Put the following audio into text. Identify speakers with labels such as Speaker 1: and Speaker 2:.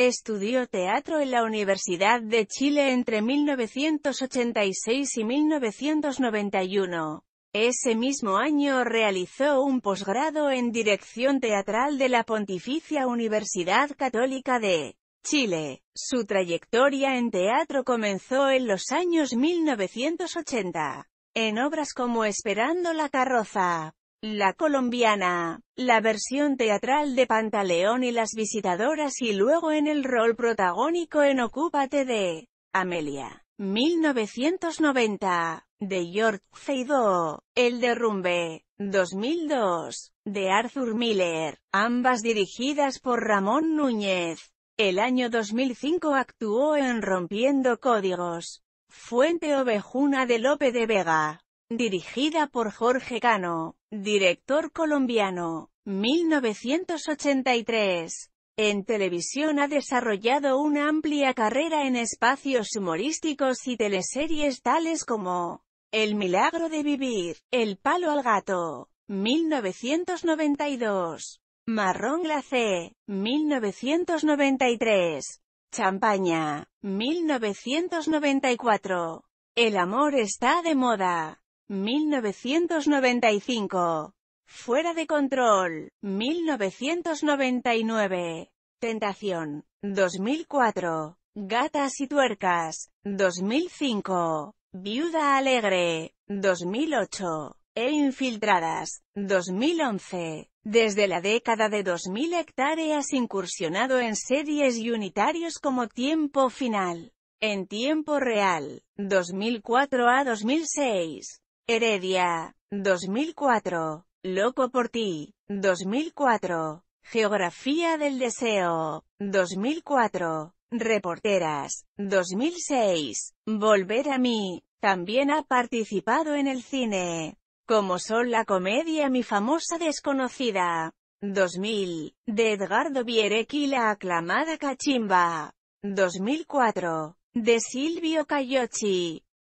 Speaker 1: Estudió teatro en la Universidad de Chile entre 1986 y 1991. Ese mismo año realizó un posgrado en dirección teatral de la Pontificia Universidad Católica de Chile. Su trayectoria en teatro comenzó en los años 1980, en obras como Esperando la carroza, la colombiana, la versión teatral de Pantaleón y las visitadoras y luego en el rol protagónico en Ocúpate de Amelia, 1990, de George Feido, El derrumbe, 2002, de Arthur Miller, ambas dirigidas por Ramón Núñez. El año 2005 actuó en Rompiendo Códigos, Fuente Ovejuna de Lope de Vega. Dirigida por Jorge Cano, director colombiano, 1983. En televisión ha desarrollado una amplia carrera en espacios humorísticos y teleseries tales como El milagro de vivir, El palo al gato, 1992, Marrón glacé, 1993, Champaña, 1994, El amor está de moda, 1995. Fuera de control, 1999. Tentación, 2004. Gatas y tuercas, 2005. Viuda alegre, 2008. E infiltradas, 2011. Desde la década de 2000 hectáreas incursionado en series y unitarios como Tiempo Final. En tiempo real, 2004 a 2006. Heredia, 2004. Loco por ti, 2004. Geografía del deseo, 2004. Reporteras, 2006. Volver a mí, también ha participado en el cine. Como son la comedia Mi famosa desconocida. 2000. De Edgardo y La aclamada cachimba. 2004. De Silvio Cayochi.